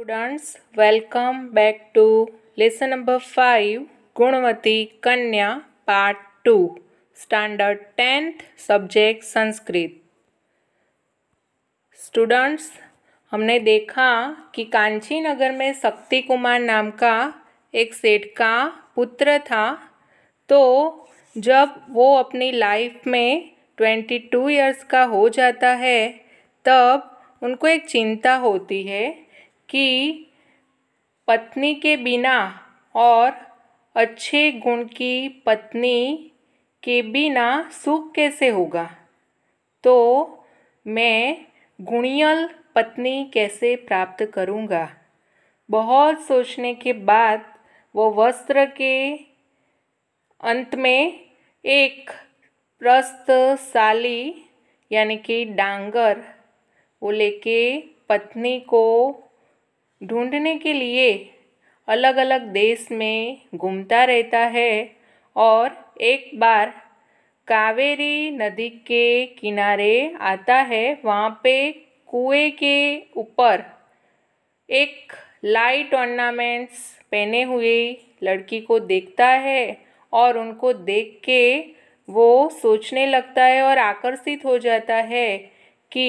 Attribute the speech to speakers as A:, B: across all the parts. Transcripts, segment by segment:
A: Students welcome back to lesson number five गुणवती कन्या part two standard tenth subject Sanskrit students हमने देखा कि कांची नगर में शक्ति कुमार नाम का एक सेठ का पुत्र था तो जब वो अपनी लाइफ में ट्वेंटी टू ईयर्स का हो जाता है तब उनको एक चिंता होती है कि पत्नी के बिना और अच्छे गुण की पत्नी के बिना सुख कैसे होगा तो मैं गुणियल पत्नी कैसे प्राप्त करूँगा बहुत सोचने के बाद वो वस्त्र के अंत में एक प्रस्तशाली यानी कि डांगर वो लेके पत्नी को ढूंढने के लिए अलग अलग देश में घूमता रहता है और एक बार कावेरी नदी के किनारे आता है वहाँ पे कुएं के ऊपर एक लाइट ऑर्नामेंट्स पहने हुए लड़की को देखता है और उनको देख के वो सोचने लगता है और आकर्षित हो जाता है कि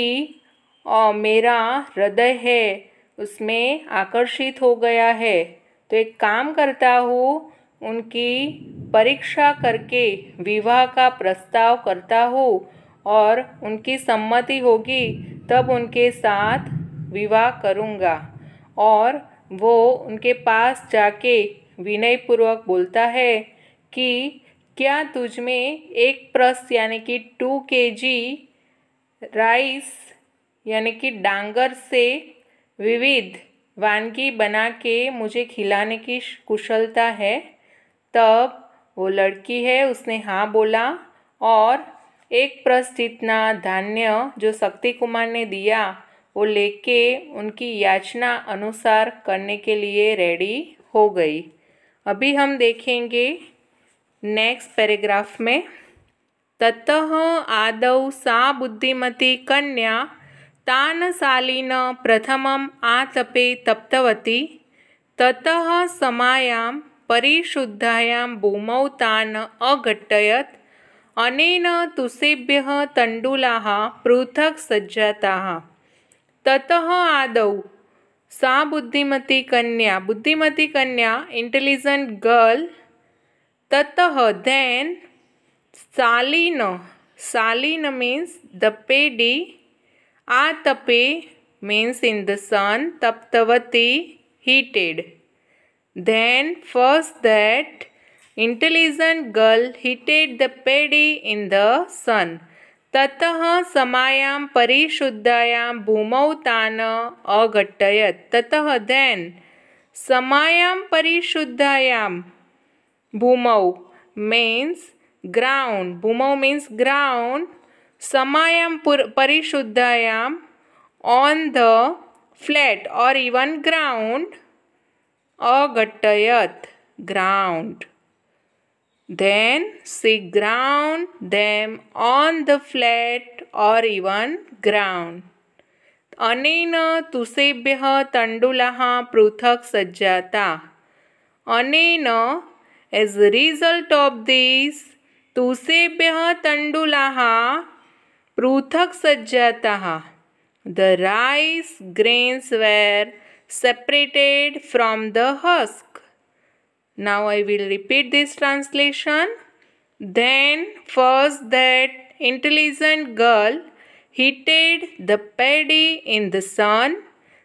A: आ, मेरा हृदय है उसमें आकर्षित हो गया है तो एक काम करता हूँ उनकी परीक्षा करके विवाह का प्रस्ताव करता हूँ और उनकी सम्मति होगी तब उनके साथ विवाह करूँगा और वो उनके पास जाके विनयपूर्वक बोलता है कि क्या तुझ में एक प्रस यानी कि टू के जी राइस यानी कि डांगर से विविध वानगी बना के मुझे खिलाने की कुशलता है तब वो लड़की है उसने हाँ बोला और एक प्रस जितना धान्य जो शक्ति कुमार ने दिया वो लेके उनकी याचना अनुसार करने के लिए रेडी हो गई अभी हम देखेंगे नेक्स्ट पैराग्राफ में ततः आदौ सा बुद्धिमती कन्या सालीन प्रथमम् आतपे तप्तवती ततः समायां परिशुद्धायां भूमौ तान् अघटयत् अनेन तुसेभ्यः तण्डुलाः पृथक् सज्जाताः ततः आदौ सा बुद्धिमती कन्या बुद्धिमती कन्या इंटेलिजंट गर्ल ततः देन सालीन सालीन means the paddy Atape means in the sun, taptavati, heated. Then first that intelligent girl heated the paddy in the sun. ततः samayam परिशुद्धायां भूमौ तान् अघट्टयत् ततः देन् समायां परिशुद्धायां भूमौ मीन्स ग्राउंड भूमौ मीन्स समायम परिशुद्धायाम ऑन द फ्लैट और इवन ग्राउंड अघटयत ground then she ground them on the flat और इवन ग्राउंड अनेन तुसेभ्य तंडुला पृथक सज्जाता अनेन एज रिजल्ट ऑफ दिस तुसेभ्य तंडुला Pruthak Sajjataha. The rice grains were separated from the husk. Now I will repeat this translation. Then first that intelligent girl heated the paddy in the sun.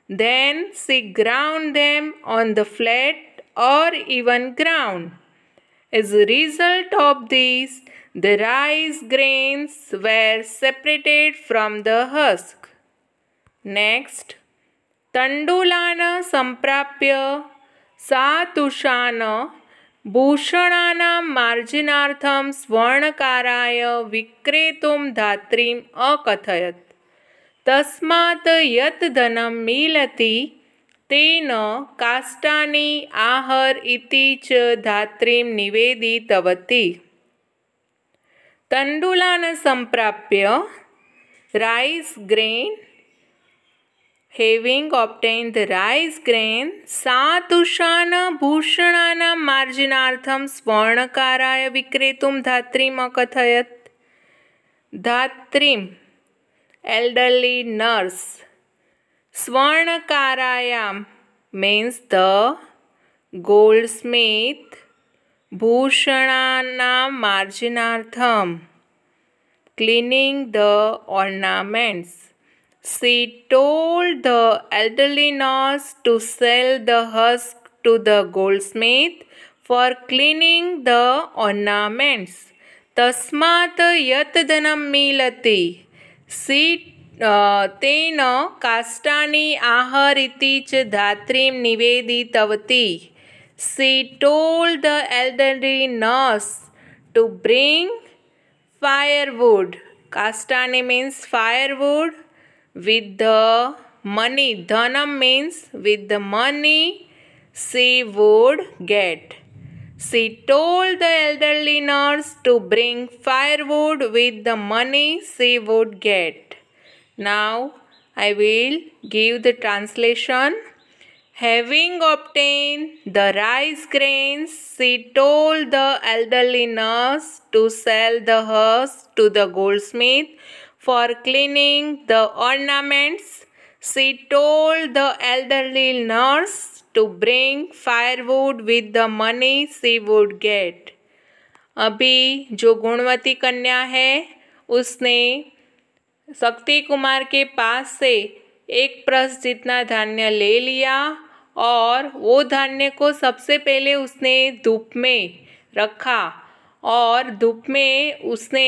A: Then she ground them on the flat or even ground. As a result of this, the rice grains were separated from the husk. Next, Tandulana Samprapya Satushana Bhushanana Marginartham Svarnakaraya Vikretum Dhatrim Akathayat Tasmat Yat Dhanam Milati Tena Kastani Ahar Iti Dhatrim Nivedi Tavati तंडुलान संप्राप्य rice grain having obtained the rice grain सातुषान भूषण मार्जिनाथ स्वर्णकाराय विक्रेतुम धात्रीम अकथयत धात्रीम एल्डरली नर्स स्वर्णकाराया मीन्स द गोल्ड स्मिथ ભૂષણાના માર્જનાર્થમ cleaning the ornaments she told the elderly nurse to sell the husk to the goldsmith for cleaning the ornaments તસ્માત યતધનમ મિલતી સી તેન કાષ્ટાની આહરિતિ ચ ધાત્રીમ નિવેદિતવતી She told the elderly nurse to bring firewood. Kastane means firewood with the money. Dhanam means with the money she would get. She told the elderly nurse to bring firewood with the money she would get. Now I will give the translation. Having obtained the rice grains, she told the elderly nurse to sell the hearse to the goldsmith for cleaning the ornaments. She told the elderly nurse to bring firewood with the money she would get. अभी जो गुणवती कन्या है उसने शक्ति कुमार के पास से एक प्रस जितना धान्य ले लिया और वो धान्य को सबसे पहले उसने धूप में रखा और धूप में उसने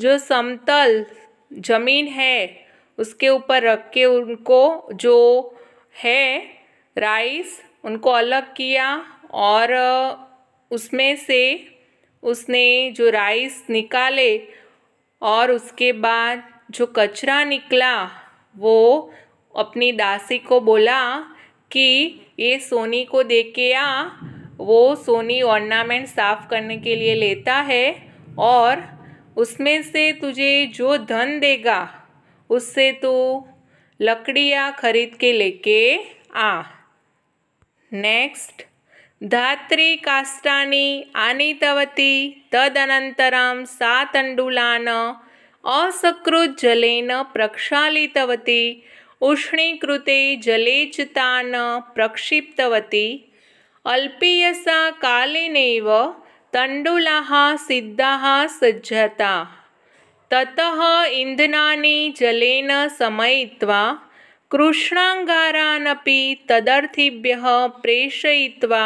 A: जो समतल जमीन है उसके ऊपर रख के उनको जो है राइस उनको अलग किया और उसमें से उसने जो राइस निकाले और उसके बाद जो कचरा निकला वो अपनी दासी को बोला कि ये सोनी को दे के या वो सोनी ऑर्नामेंट साफ करने के लिए लेता है और उसमें से तुझे जो धन देगा उससे तू लकड़ियाँ खरीद के लेके आ नेक्स्ट धात्री काष्टानी आनीतवती तदनंतरम सात अंडुलान असकृत जलेन प्रक्षालितवती उष्णीकृते जले च प्रक्षिप्तवती अल्पीयसा कालेनैव तण्डुलाः सिद्धाः सज्जता ततः इन्धनानि जलेन समयित्वा कृष्णाङ्गारानपि तदर्थिभ्यः प्रेषयित्वा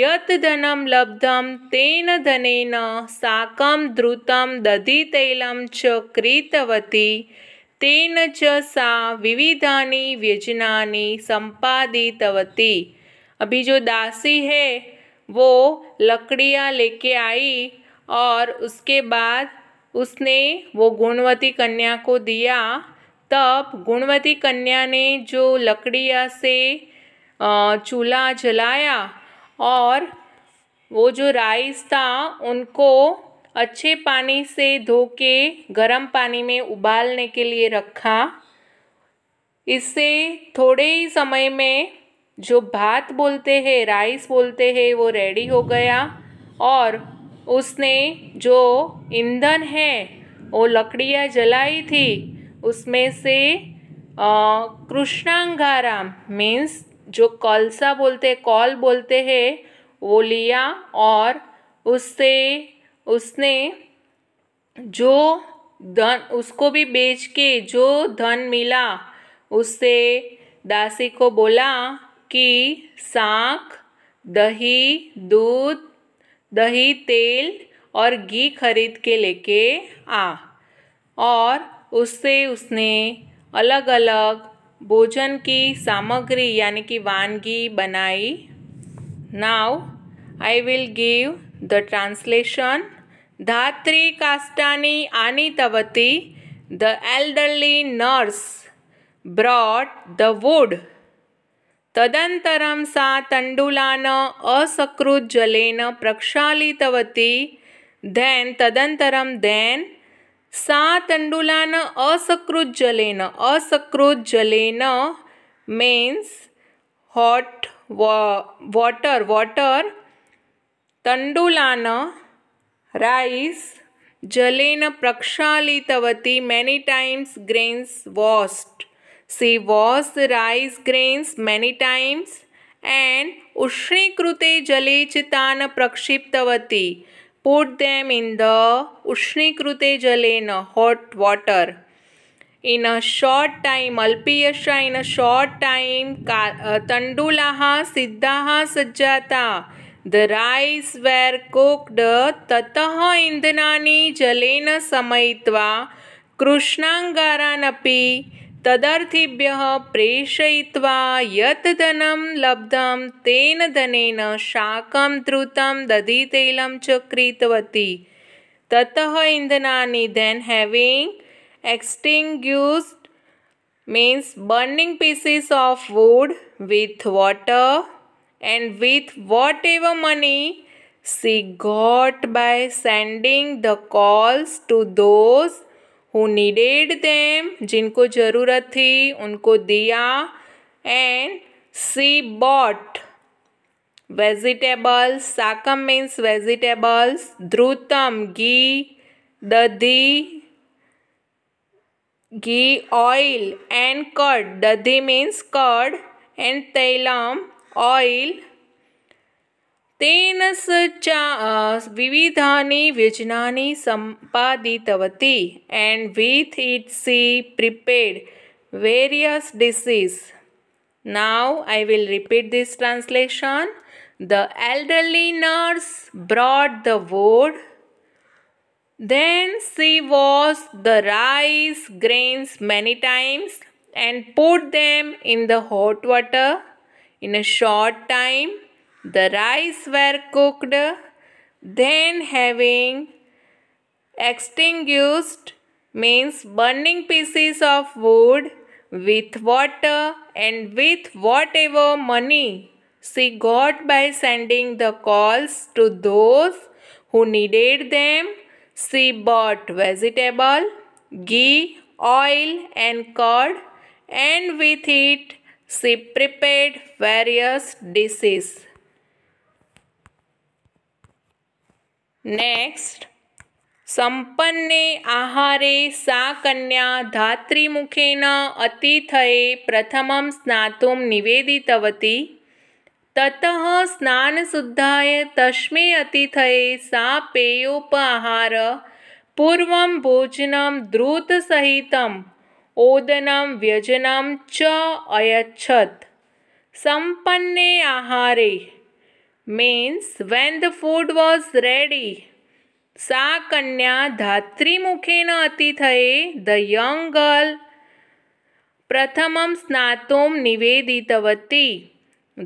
A: यत् धनं लब्धं तेन धनेन साकं धृतं दधितैलं च क्रीतवती तेन च सा व्यजना व्यजनानि संपादितवती अभी जो दासी है वो लकड़ियाँ लेके आई और उसके बाद उसने वो गुणवती कन्या को दिया तब गुणवती कन्या ने जो लकड़िया से चूल्हा जलाया और वो जो राइस था उनको अच्छे पानी से धो के गर्म पानी में उबालने के लिए रखा इससे थोड़े ही समय में जो भात बोलते हैं राइस बोलते हैं वो रेडी हो गया और उसने जो ईंधन है वो लकड़ियाँ जलाई थी उसमें से कृष्णांगाराम मीन्स जो कलसा बोलते कॉल बोलते हैं वो लिया और उससे उसने जो धन उसको भी बेच के जो धन मिला उससे दासी को बोला कि साख दही दूध दही तेल और घी खरीद के लेके आ और उससे उसने अलग अलग भोजन की सामग्री यानी कि वानगी बनाई now I will give The translation Dhatri Kastani Anitavati, the elderly nurse, brought the wood. तदन्तरं सा तण्डुलान असकृज्जलेन प्रक्षालितवती धेन् तदन्तरं देन् सा तण्डुलान असकृज्जलेन असकृज्जलेन मीन्स हॉट वॉटर वॉटर तण्डुलान् रैस् जलेन प्रक्षालितवती many times grains washed she washed rice grains many times and उष्णीकृते जले च प्रक्षिप्तवती पुट् देम् इन् द उष्णीकृते जलेन hot water in a short time अल्पीयश इन् अ शार्ट् टैम् का तण्डुलाः सज्जाता द राइस वेर कोक्ड ततः इंधना जलन समय्वा कृष्णांगारा तदर्थिभ्य प्रेषय्वा यतन लब्धम तेन धनेन शाकम द्रुत दधी तेल चीतवती ततः इंधना then having extinguished means burning pieces of wood with water and with whatever money she got by sending the calls to those who needed them jinko zarurat thi unko diya and she bought vegetables sakam means vegetables drutam ghee dadi ghee oil and curd dadi means curd and tailam oil తేన స వివిధాని వ్యజనాని సంపాదితవతి and with it she prepared various dishes now I will repeat this translation the elderly nurse brought the wood Then she washed the rice grains many times and put them in the hot water. In a short time, the rice were cooked. Then having extinguished means burning pieces of wood with water and with whatever money she got by sending the calls to those who needed them. She bought vegetable, ghee, oil and curd and with it She prepared various dishes. Next સંપન્ને આહારે સા કન્યા ધાત્રીમુખેન અતિથયે પ્રથમમ સ્નાતુમ નિવેદિતવતી તત સ્નાનશુદ્ધાય તસ્મે અતિથયે સા પેયોપહાર પૂર્વમ ભોજનમ દ્રુત સહિતમ ओदनम व्यजनम च अयच्छत् संपन्ने आहारे means when the food was ready सा कन्या धात्री धात्रीमुखेन अतिथये द यंग गर्ल प्रथम स्ना निवेदितवती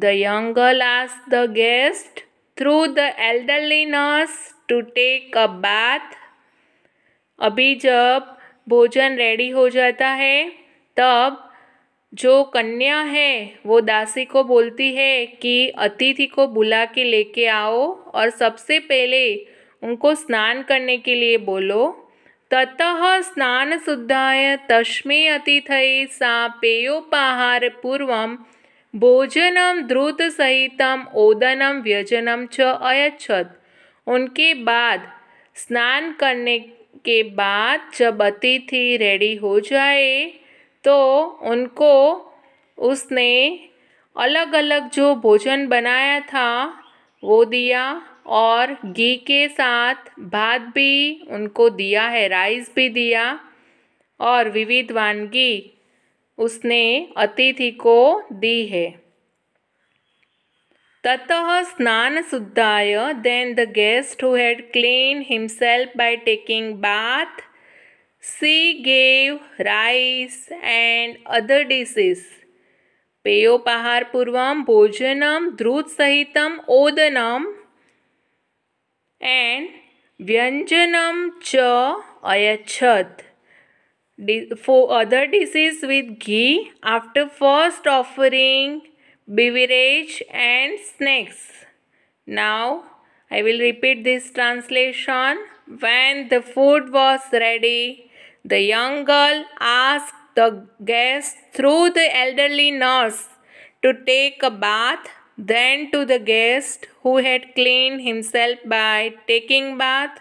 A: द यंग गर्ल आस् the guest through the elderly nurse to take a bath अभी जब भोजन रेडी हो जाता है तब जो कन्या है वो दासी को बोलती है कि अतिथि को बुला के लेके आओ और सबसे पहले उनको स्नान करने के लिए बोलो ततः स्नान शुद्धाय तस्मे अतिथये सा पेयोपाहार पूर्व भोजनम द्रुत सहितम ओदनम व्यजनम च अयच्छत उनके बाद स्नान करने के बाद जब अतिथि रेडी हो जाए तो उनको उसने अलग अलग जो भोजन बनाया था वो दिया और घी के साथ भात भी उनको दिया है राइस भी दिया और विविध वानगी उसने अतिथि को दी है ततः स्नान शुद्धाय then the guest who had cleaned himself by taking bath she gave rice and other dishes पेयोपहार पूर्व भोजन द्रुत सहित ओदन एंड व्यंजनम च अयछत for other dishes with ghee after first offering beverage and snacks. Now I will repeat this translation. When the food was ready, the young girl asked the guest through the elderly nurse to take a bath, then to the guest who had cleaned himself by taking bath.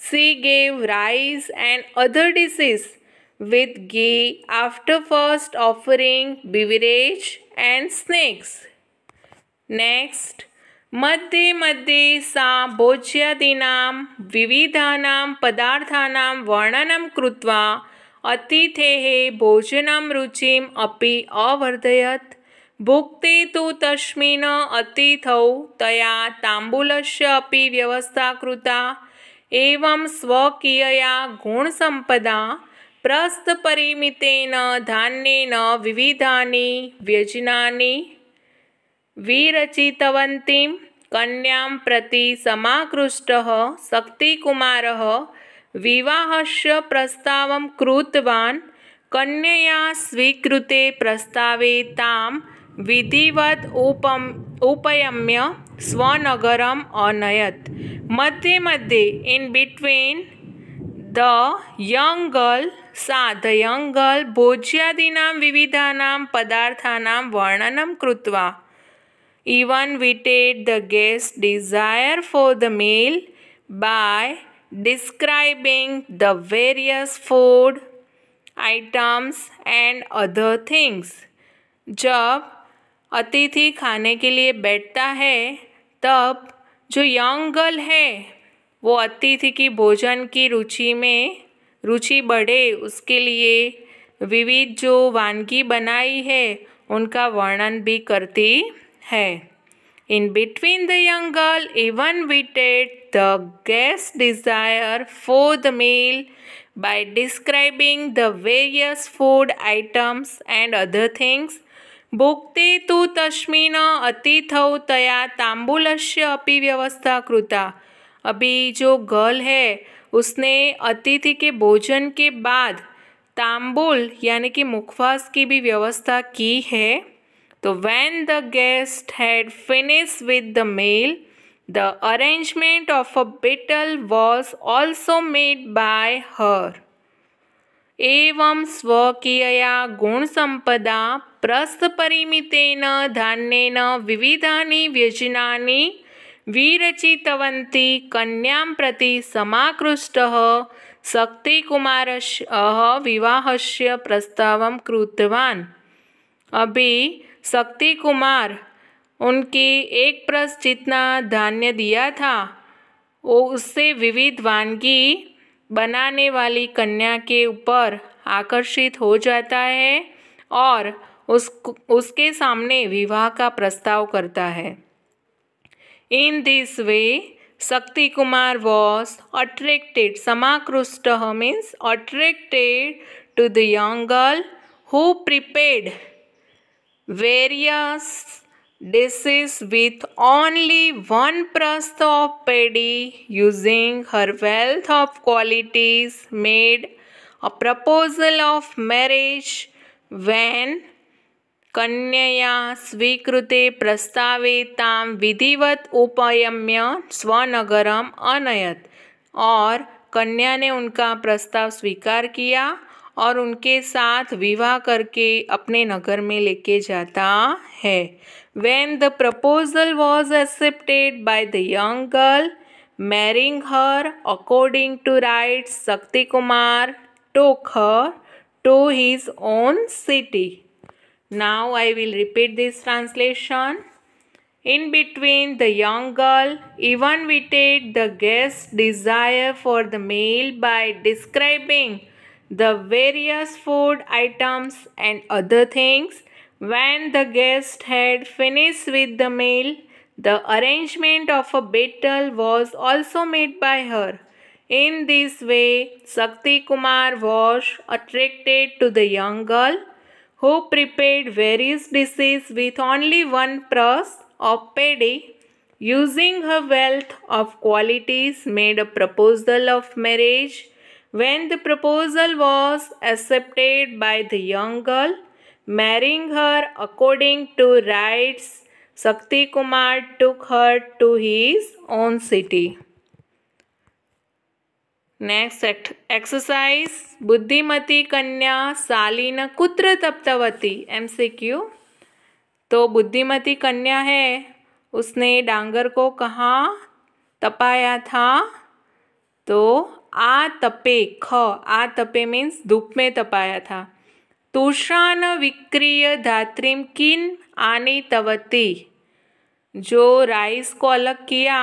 A: She gave rice and other dishes with ghee after first offering beverage and snacks next मध्ये मध्ये सा भोज्यादीनां विविधानां पदार्थानां वर्णनं कृत्वा अतिथेः भोजनं रुचिम् अपि अवर्धयत् भुक्ते तु तस्मिन् अतिथौ तया ताम्बूलस्य अपि व्यवस्था कृता एवं स्वकीयया गुणसम्पदा प्रस्थपरिमितेन धान्येन विविधानि व्यजनानि विरचितवन्तीं कन्यां प्रति समाकृष्टः शक्तिकुमारः विवाहस्य प्रस्तावं कृतवान् कन्यया स्वीकृते प्रस्तावे तां विधिवत् उपयम्य स्वनगरम् अनयत् मध्ये मध्ये in between the young girl साधयङ्गल् भोज्यादीनां विविधा पदार्थानां वर्णनं कृत्वा even whetted the guest desire for the meal by describing the various food items and other things जब अतिथि खाने के लिए बैठता है तब जो यंग गर्ल है वो अतिथि की भोजन की रुचि में रुचि बढ़े उसके लिए विविध जो वानगी बनाई है उनका वर्णन भी करती है in between the young girl even whetted the guest desire for the meal by describing the various food items and other things भोक्ते तो तस्मिन् अतिथौ तया तांबूलस्य अपी व्यवस्था कृता अभी जो गर्ल है उसने अतिथि के भोजन के बाद तांबुल यानी कि मुखवास की भी व्यवस्था की है तो when the guest had finish with the meal the arrangement of a betel was also made by her एवं स्वकीयया प्रस्थ परिमितेन धान्यन विविधानि व्यजनानि विरचितवती कन्या प्रति समाकृष्ट शक्तिकुमार विवाह से प्रस्ताव कृतवान अभी कुमार उनकी एक प्रस जितना धान्य दिया था वो उससे विविध वानगी बनाने वाली कन्या के ऊपर आकर्षित हो जाता है और उस उसके सामने विवाह का प्रस्ताव करता है In this way, Sakti Kumar was attracted, Samakrushta means attracted to the young girl who prepared various dishes with only one prastha of paddy using her wealth of qualities made a proposal of marriage when कन्या स्वीकृते प्रस्तावे विधिवत उपयम्य स्वनगरम अनयत और कन्या ने उनका प्रस्ताव स्वीकार किया और उनके साथ विवाह करके अपने नगर में लेके जाता है when the proposal was accepted by the young girl marrying her according to rite Shakti Kumar took her to his own city Now I will repeat this translation. In between the young girl evaluated the guest's desire for the meal by describing the various food items and other things. When the guest had finished with the meal, the arrangement of a betel was also made by her. In this way, Sakti Kumar was attracted to the young girl who prepared various dishes with only one purse of paddy, using her wealth of qualities, made a proposal of marriage. When the proposal was accepted by the young girl, marrying her according to rites, Shakti Kumar took her to his own city. Next exercise बुद्धिमती कन्या सालिन कुत्र तप्तवती Q तो बुद्धिमती कन्या है उसने डांगर को कहाँ तपाया था तो आ तपे ख आ तपे मीन्स धूप में तपाया था तुषान विक्रिय धात्रिम किन आनी तवती जो राइस को अलग किया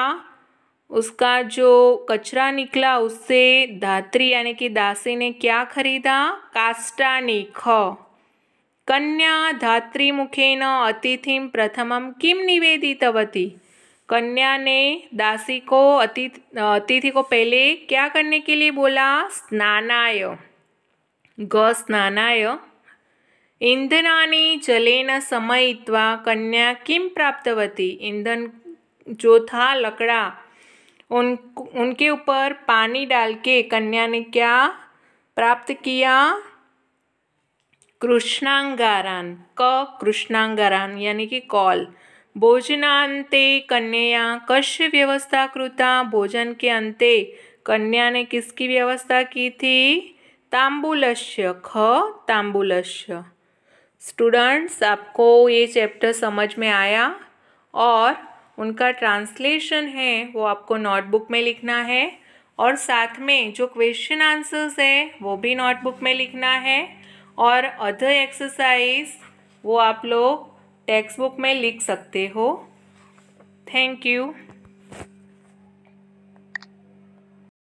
A: उसका जो कचरा निकला उससे धात्री यानी कि दासी ने क्या खरीदा काष्टानी ख कन्या धात्री मुखेन अतिथि प्रथम किम निवेदितवती कन्या ने दासी को अति अतिथि को पहले क्या करने के लिए बोला स्नानाय ग स्नानाय ईंधना जलेन समयित्वा कन्या किम प्राप्तवती ईंधन जो था लकड़ा उन उनके ऊपर पानी डाल के कन्या ने क्या प्राप्त किया कृष्णांगारान क कृष्णांगारान यानी कि कॉल भोजनांते कन्या कश्य व्यवस्था कृता भोजन के अंते कन्या ने किसकी व्यवस्था की थी तांबुलश्य ख तांबुलश्य स्टूडेंट्स आपको ये चैप्टर समझ में आया और उनका ट्रांसलेशन है वो आपको नोटबुक में लिखना है और साथ में जो क्वेश्चन आंसर्स है वो भी नोटबुक में लिखना है और अदर एक्सरसाइज वो आप लोग टेक्स्ट बुक में लिख सकते हो थैंक यू